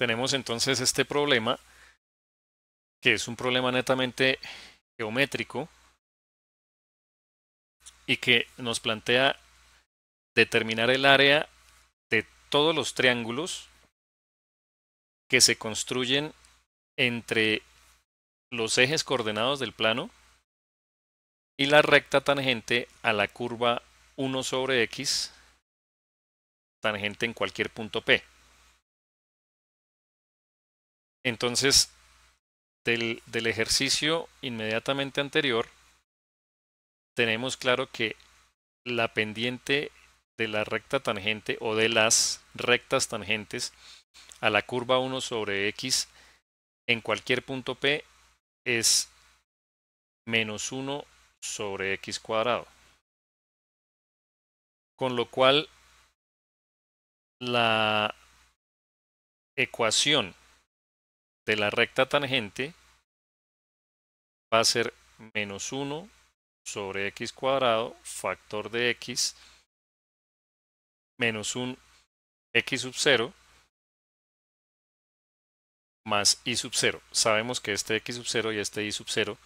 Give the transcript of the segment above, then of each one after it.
tenemos entonces este problema, que es un problema netamente geométrico, y que nos plantea determinar el área de todos los triángulos que se construyen entre los ejes coordenados del plano y la recta tangente a la curva 1 sobre x tangente en cualquier punto P. Entonces, del, ejercicio inmediatamente anterior, tenemos claro que la pendiente de la recta tangente o de las rectas tangentes a la curva 1 sobre x en cualquier punto P es menos 1 sobre x cuadrado. Con lo cual, la ecuación de la recta tangente va a ser menos 1 sobre x cuadrado factor de x menos un x sub 0 más y sub 0. Sabemos que este x sub 0 y este y sub 0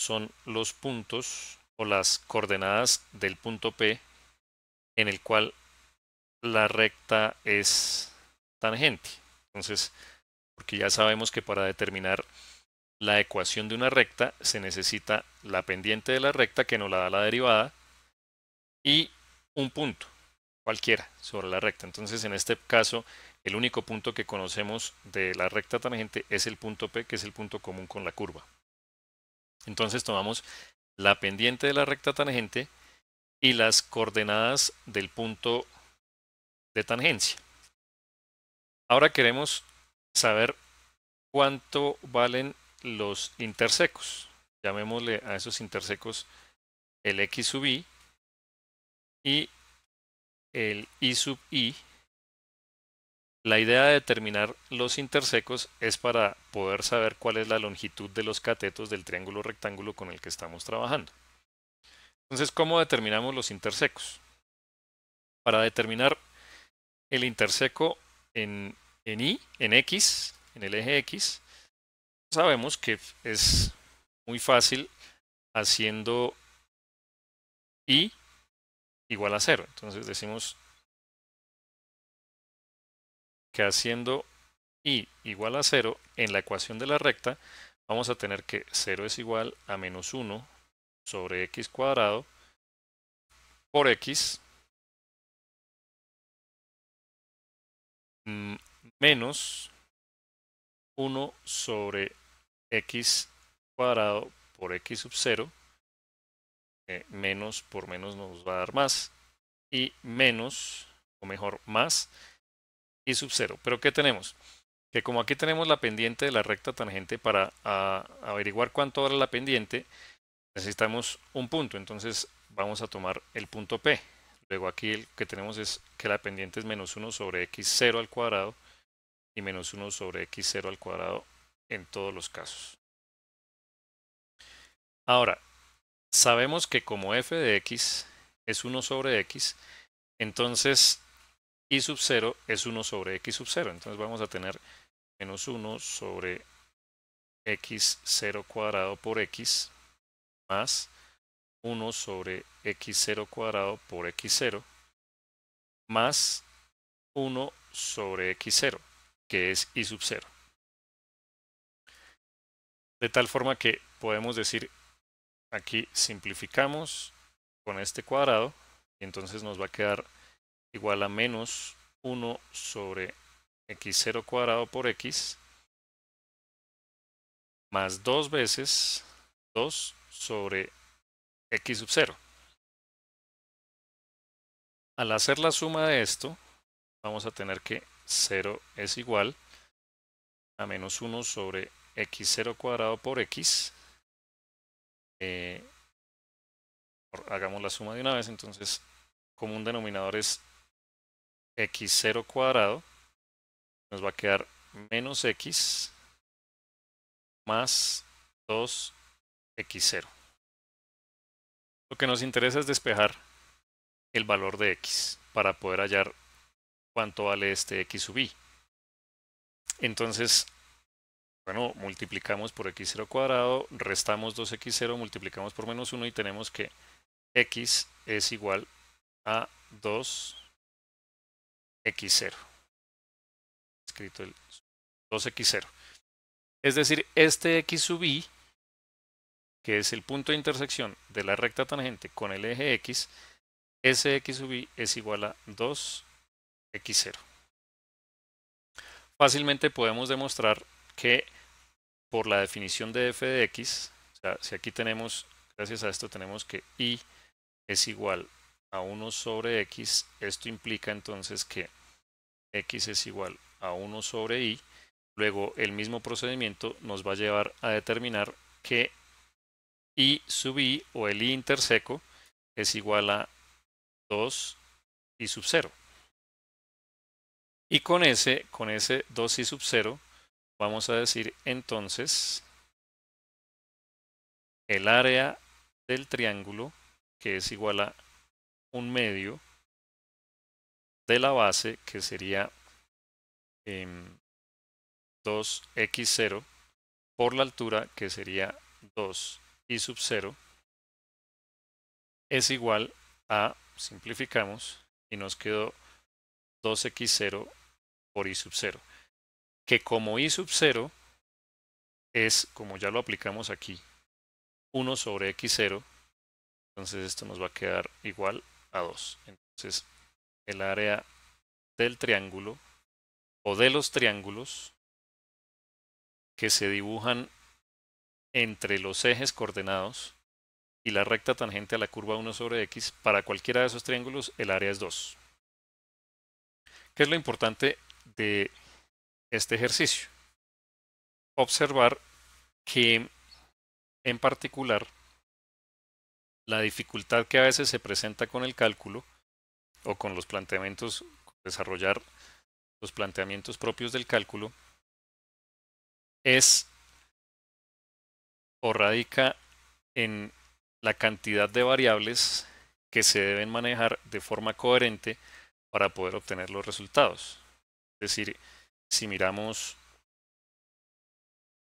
son los puntos o las coordenadas del punto P en el cual la recta es tangente. Entonces, porque ya sabemos que para determinar la ecuación de una recta se necesita la pendiente de la recta que nos la da la derivada y un punto, cualquiera, sobre la recta. Entonces en este caso el único punto que conocemos de la recta tangente es el punto P, que es el punto común con la curva. Entonces tomamos la pendiente de la recta tangente y las coordenadas del punto de tangencia. Ahora queremos saber cuánto valen los intersecos. Llamémosle a esos intersecos el x sub i y el i sub i. La idea de determinar los intersecos es para poder saber cuál es la longitud de los catetos del triángulo rectángulo con el que estamos trabajando. Entonces, ¿cómo determinamos los intersecos? Para determinar el interseco en en Y, en X, en el eje X, sabemos que es muy fácil haciendo Y igual a 0. Entonces decimos que haciendo Y igual a 0 en la ecuación de la recta, vamos a tener que 0 es igual a menos 1 sobre X cuadrado por X mm, menos 1 sobre x cuadrado por x sub 0, eh, menos por menos nos va a dar más, y menos, o mejor, más y sub 0. Pero ¿qué tenemos? Que como aquí tenemos la pendiente de la recta tangente, para averiguar cuánto vale la pendiente, necesitamos un punto, entonces vamos a tomar el punto P. Luego aquí lo que tenemos es que la pendiente es menos 1 sobre x0 al cuadrado y menos 1 sobre x0 al cuadrado en todos los casos. Ahora, sabemos que como f de x es 1 sobre x, entonces y sub 0 es 1 sobre x sub 0. Entonces vamos a tener menos 1 sobre x0 cuadrado por x más 1 sobre x0 cuadrado por x0 más 1 sobre x0 que es y sub 0. De tal forma que podemos decir, aquí simplificamos con este cuadrado, y entonces nos va a quedar igual a menos 1 sobre x0 cuadrado por x, más dos veces 2 sobre x sub 0. Al hacer la suma de esto, vamos a tener que 0 es igual a menos 1 sobre x0 cuadrado por x. Eh, hagamos la suma de una vez, entonces como un denominador es x0 cuadrado, nos va a quedar menos x más 2x0. Lo que nos interesa es despejar el valor de x para poder hallar cuánto vale este x sub i? Entonces, bueno, multiplicamos por x0 cuadrado, restamos 2x0, multiplicamos por menos 1 y tenemos que x es igual a 2x0. Escrito el 2x0. Es decir, este x sub i, que es el punto de intersección de la recta tangente con el eje x, ese x sub i es igual a 2 x0. Fácilmente podemos demostrar que por la definición de f de x, si aquí tenemos, gracias a esto tenemos que i es igual a 1 sobre x, esto implica entonces que x es igual a 1 sobre y, luego el mismo procedimiento nos va a llevar a determinar que y sub i o el i interseco es igual a 2 y sub 0. Y con ese, con ese 2 y sub 0, vamos a decir entonces el área del triángulo, que es igual a un medio de la base, que sería 2x0, em, por la altura, que sería 2 y sub 0, es igual a, simplificamos, y nos quedó 2x0 por y sub 0. Que como y sub 0 es, como ya lo aplicamos aquí, 1 sobre x0, entonces esto nos va a quedar igual a 2. Entonces el área del triángulo o de los triángulos que se dibujan entre los ejes coordenados y la recta tangente a la curva 1 sobre x, para cualquiera de esos triángulos el área es 2. ¿Qué es lo importante de este ejercicio? Observar que en particular la dificultad que a veces se presenta con el cálculo o con los planteamientos, desarrollar los planteamientos propios del cálculo, es o radica en la cantidad de variables que se deben manejar de forma coherente para poder obtener los resultados. Es decir, si miramos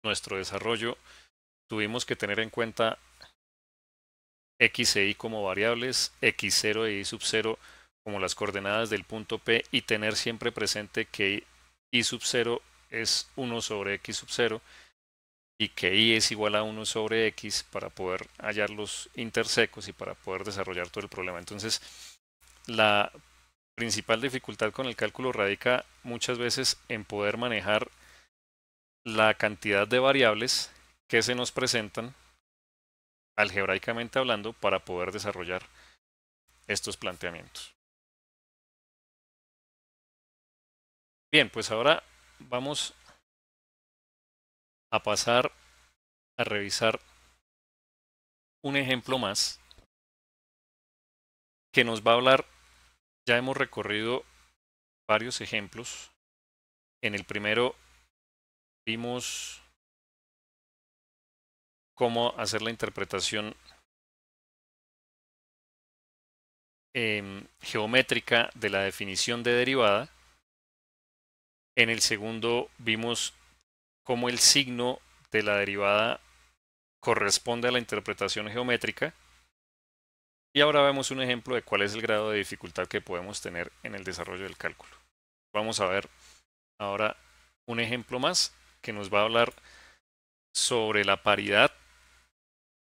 nuestro desarrollo, tuvimos que tener en cuenta x e y como variables, x0 e y sub 0 como las coordenadas del punto P y tener siempre presente que y sub 0 es 1 sobre x sub 0 y que y es igual a 1 sobre x para poder hallar los intersecos y para poder desarrollar todo el problema. Entonces, la principal dificultad con el cálculo radica muchas veces en poder manejar la cantidad de variables que se nos presentan algebraicamente hablando para poder desarrollar estos planteamientos. Bien, pues ahora vamos a pasar a revisar un ejemplo más que nos va a hablar ya hemos recorrido varios ejemplos. En el primero vimos cómo hacer la interpretación em, geométrica de la definición de derivada. En el segundo vimos cómo el signo de la derivada corresponde a la interpretación geométrica. Y ahora vemos un ejemplo de cuál es el grado de dificultad que podemos tener en el desarrollo del cálculo. Vamos a ver ahora un ejemplo más que nos va a hablar sobre la paridad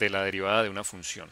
de la derivada de una función.